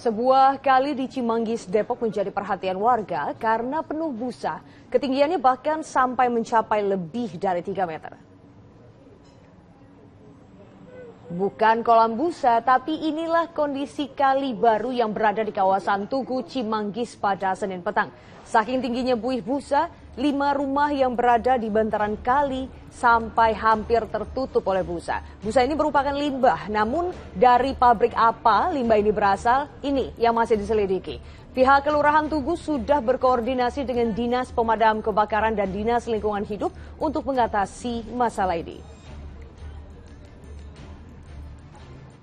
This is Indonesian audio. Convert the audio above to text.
Sebuah kali di Cimanggis, Depok menjadi perhatian warga karena penuh busa. Ketinggiannya bahkan sampai mencapai lebih dari 3 meter. Bukan kolam busa, tapi inilah kondisi kali baru yang berada di kawasan Tugu Cimanggis pada Senin petang. Saking tingginya buih busa, lima rumah yang berada di bantaran kali sampai hampir tertutup oleh busa. Busa ini merupakan limbah, namun dari pabrik apa limbah ini berasal, ini yang masih diselidiki. Pihak Kelurahan Tugu sudah berkoordinasi dengan Dinas Pemadam Kebakaran dan Dinas Lingkungan Hidup untuk mengatasi masalah ini.